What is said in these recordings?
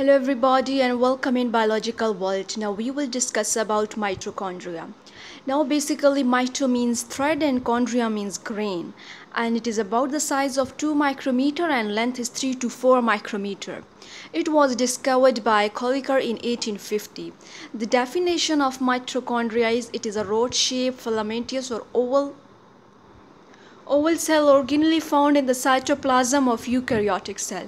Hello everybody and welcome in biological world. Now we will discuss about mitochondria. Now basically mito means thread and chondria means grain and it is about the size of 2 micrometer and length is 3 to 4 micrometer. It was discovered by Colliker in 1850. The definition of mitochondria is it is a rod-shaped filamentous or oval oval cell originally found in the cytoplasm of eukaryotic cell.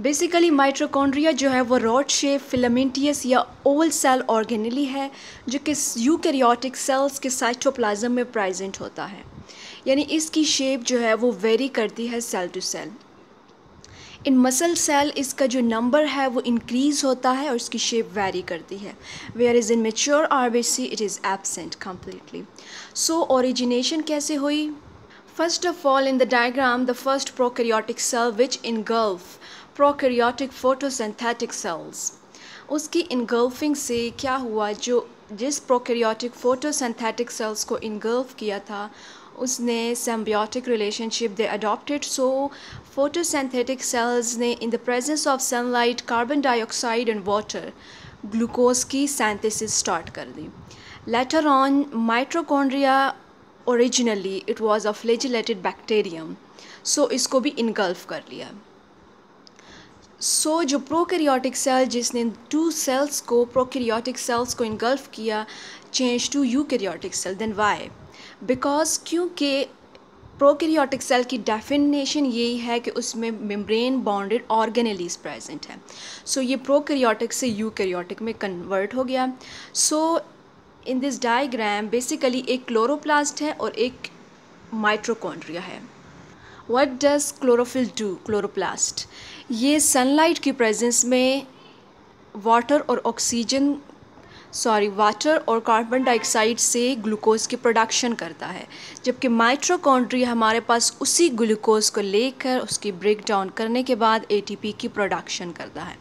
Basically mitochondria जो है वो rod shape filamentous या oval cell organelle है जो कि eukaryotic cells के cytoplasm में present होता है यानी इसकी शेप जो है वो वेरी करती है cell to cell in muscle cell इसका जो नंबर है वो इंक्रीज़ होता है और इसकी शेप वेरी करती है where is in mature or it is absent completely so origination कैसे हुई first of all in the diagram the first prokaryotic cell which engulf prokaryotic photosynthetic cells उसकी इनगल्फिंग से क्या हुआ जो जिस प्रोकैरियोटिक फोटोसिंथेटिक सेल्स को engulf किया था उसने symbiotic relationship they adopted so photosynthetic cells ने in the presence of sunlight carbon dioxide and water glucose की सेंथेसिस स्टार्ट कर दी later on mitochondria originally it was a flagellated bacterium so इसको भी engulf कर लिया सो so, जो prokaryotic cell जिसने two cells को प्रोकैरियोटिक सेल्स को इनगल्फ किया change to eukaryotic cell then why because क्योंकि प्रोकैरियोटिक सेल की डेफिनेशन यही है कि उसमें मेम्ब्रेन बाउंडेड ऑर्गेनेलीज प्रेजेंट है सो so, ये प्रोकैरियोटिक से यूकैरियोटिक में कन्वर्ट हो गया so in this diagram basically एक क्लोरोप्लास्ट है और एक माइट्रोकॉन्ड्रिया है what does chlorophyll do chloroplast ये सनलाइट की प्रेजेंस में वाटर और ऑक्सीजन सॉरी वाटर और कार्बन डाइऑक्साइड से ग्लूकोज की प्रोडक्शन करता है जबकि माइट्रोकॉन्ड्री हमारे पास उसी ग्लूकोज को लेकर उसकी ब्रेक डाउन करने के बाद एटीपी की प्रोडक्शन करता है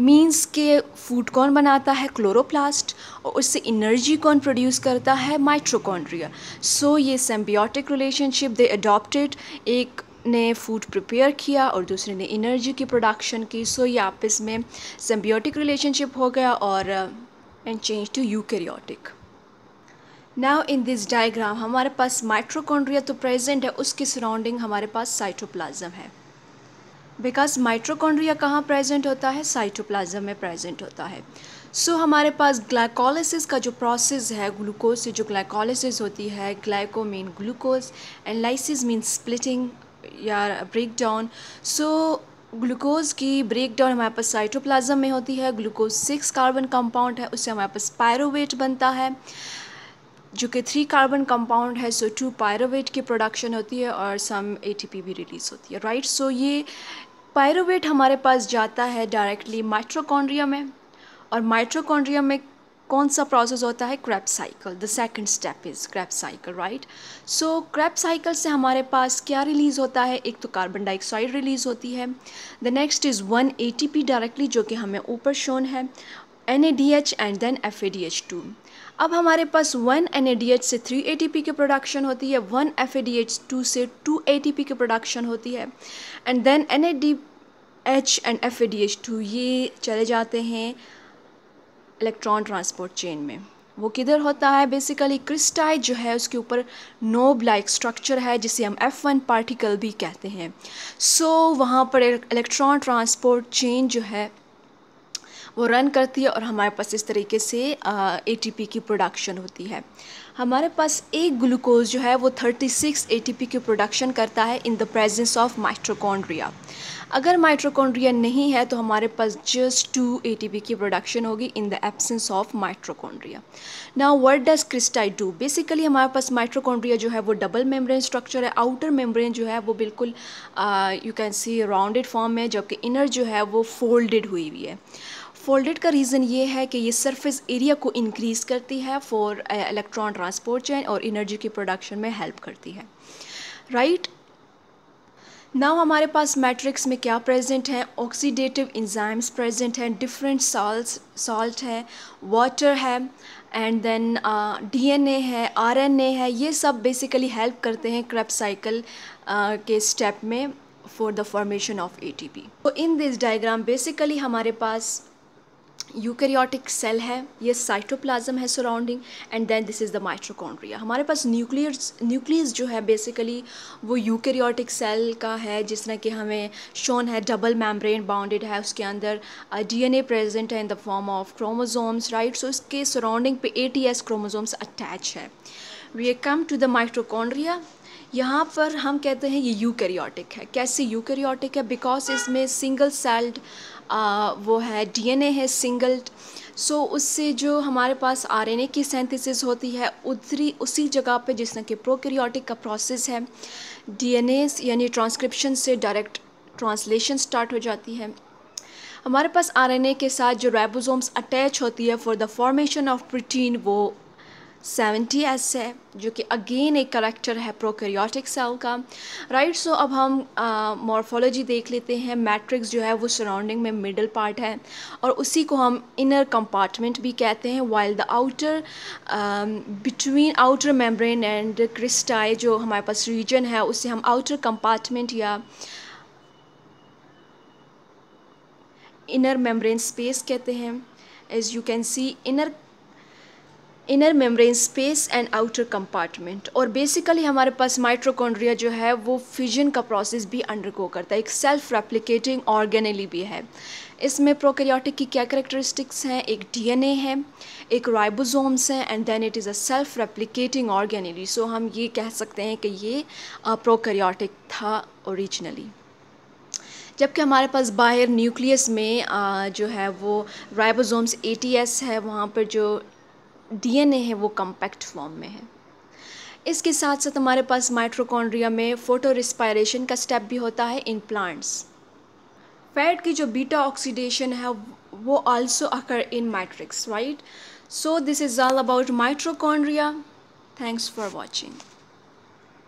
मींस के फूड कौन बनाता है क्लोरोप्लास्ट और उससे एनर्जी कौन प्रोड्यूस करता है माइट्रोकॉन्ड्रिया सो so, ये सेम्बियोटिक रिलेशनशिप दे अडॉप्टेड एक ने फूड प्रिपेयर किया और दूसरे ने एनर्जी की प्रोडक्शन की सो ये आपस में सम्बियोटिक रिलेशनशिप हो गया और and change to eukaryotic now in this diagram हमारे पास माइट्रोकॉन्ड्रिया तो प्रेजेंट है उसके सराउंडिंग हमारे पास साइटोप्लाज्म है बिकॉज माइट्रोकॉन्ड्रिया कहाँ प्रेजेंट होता है साइटोप्लाज्म में प्रेजेंट होता है सो so, हमारे पास ग्लाइकोलिसिस का जो प्रोसेस है ग्लूकोज से जो ग्लाइकोलिस होती है glyco mean glucose and lysis mean splitting या ब्रेक डाउन सो ग्लूकोज़ की ब्रेक डाउन हमारे पास साइटोप्लाज्म में होती है ग्लूकोज सिक्स कार्बन कंपाउंड है उससे हमारे पास पायरोवेट बनता है जो कि थ्री कार्बन कंपाउंड है सो टू पायरोवेट की प्रोडक्शन होती है और सम एटीपी भी रिलीज़ होती है राइट सो ये पायरोवेट हमारे पास जाता है डायरेक्टली माइट्रोकॉन्ड्रिया में और माइट्रोकॉन्ड्रिया में कौन सा प्रोसेस होता है Krebs cycle the second step is Krebs cycle right so Krebs cycle से हमारे पास क्या रिलीज़ होता है एक तो कार्बन डाइऑक्साइड रिलीज़ होती है the next is one A T P directly जो कि हमें ऊपर शोन है N A D H and then F A D H two अब हमारे पास one N A D H से थ्री ए टी पी की प्रोडक्शन होती है one F A D H two से टू ए टी पी की production होती है and then N A D H and F A D H two ये चले जाते हैं इलेक्ट्रॉन ट्रांसपोर्ट चेन में वो किधर होता है बेसिकली क्रिस्टाइड जो है उसके ऊपर नोब लाइक स्ट्रक्चर है जिसे हम एफ वन पार्टिकल भी कहते हैं सो so, वहाँ पर इलेक्ट्रॉन ट्रांसपोर्ट चेन जो है वो रन करती है और हमारे पास इस तरीके से ए की प्रोडक्शन होती है हमारे पास एक ग्लूकोज जो है वो 36 एटीपी की प्रोडक्शन करता है in the presence of mitochondria अगर माइट्रोकॉन्ड्रिया नहीं है तो हमारे पास जस्ट टू ए की प्रोडक्शन होगी in the absence of mitochondria now what does cristae do basically हमारे पास माइट्रोकॉन्ड्रिया जो है वो डबल मेम्ब्रेन स्ट्रक्चर है आउटर मेम्ब्रेन जो है वो बिल्कुल you can see rounded form में जबकि इनर जो है वो फोल्डेड हुई हुई है फोल्डेड का रीज़न ये है कि ये सरफेस एरिया को इंक्रीज़ करती है फॉर इलेक्ट्रॉन ट्रांसपोर्ट चैन और एनर्जी की प्रोडक्शन में हेल्प करती है राइट right? नाउ हमारे पास मैट्रिक्स में क्या प्रेजेंट है ऑक्सीडेटिव इंजाइम्स प्रेजेंट हैं डिफरेंट सॉल्ट सॉल्ट है वाटर है एंड देन डीएनए है आरएनए है ये सब बेसिकली हेल्प करते हैं क्रैप साइकिल uh, के स्टेप में for the formation of ATP तो इन दिस डायग्राम बेसिकली हमारे पास यूकैरियोटिक सेल है ये साइटोप्लाज्म है surrounding and then this is the mitochondria हमारे पास न्यूक्लियस न्यूक्लियस जो है बेसिकली वो यूकैरियोटिक सेल का है जिसने कि हमें शोन है डबल मेम्ब्रेन बाउंडेड है उसके अंदर डीएनए प्रेजेंट है in the form of chromosomes right so इसके सराउंडिंग पे A T S chromosomes attach है we come to the mitochondria यहाँ पर हम कहते हैं ये यूकैरियोटिक है कैसे यूकैरियोटिक है बिकॉज इसमें सिंगल सेल्ड वो है डीएनए है सिंगल सो so, उससे जो हमारे पास आरएनए की सेंथिसिस होती है उधरी उसी जगह पे जिस तरह के प्रोक्रियाटिक का प्रोसेस है डीएनए यानी ट्रांसक्रिप्शन से डायरेक्ट ट्रांसलेशन स्टार्ट हो जाती है हमारे पास आरएनए के साथ जो राइबोसोम्स अटैच होती है for the formation of protein वो सेवेंटी एस है जो कि अगेन एक करेक्टर है प्रोकैरियोटिक सेल का राइट right, सो so अब हम मॉर्फोलॉजी देख लेते हैं मैट्रिक्स जो है वो सराउंडिंग में मिडल पार्ट है और उसी को हम इनर कंपार्टमेंट भी कहते हैं while the outer between outer membrane and cristae जो हमारे पास रीजन है उसे हम आउटर कंपार्टमेंट या इनर मेम्ब्रेन स्पेस कहते हैं as you can see inner inner membrane space and outer compartment और बेसिकली हमारे पास माइट्रोकॉन्ड्रिया जो है वो फ्यूजन का प्रोसेस भी अंडरगो करता है एक सेल्फ रेप्लिकेटिंग ऑर्गेनली भी है इसमें प्रोकैरियोटिक की क्या करेक्टरिस्टिक्स हैं एक डीएनए है एक राइबोसोम्स हैं and then it is a self replicating organelle so हम ये कह सकते हैं कि ये प्रोकैरियोटिक था ओरिजिनली जबकि हमारे पास बाहर न्यूक्लियस में आ, जो है वो राइबोसोम्स एटीएस है वहाँ पर जो डीएनए है वो कम्पैक्ट फॉर्म में है इसके साथ साथ हमारे पास माइट्रोकॉन्ड्रिया में फोटो रिस्पायरेशन का स्टेप भी होता है इन प्लांट्स फैट की जो बीटा ऑक्सीडेशन है वो also occur in matrix right so this is all about mitochondria thanks for watching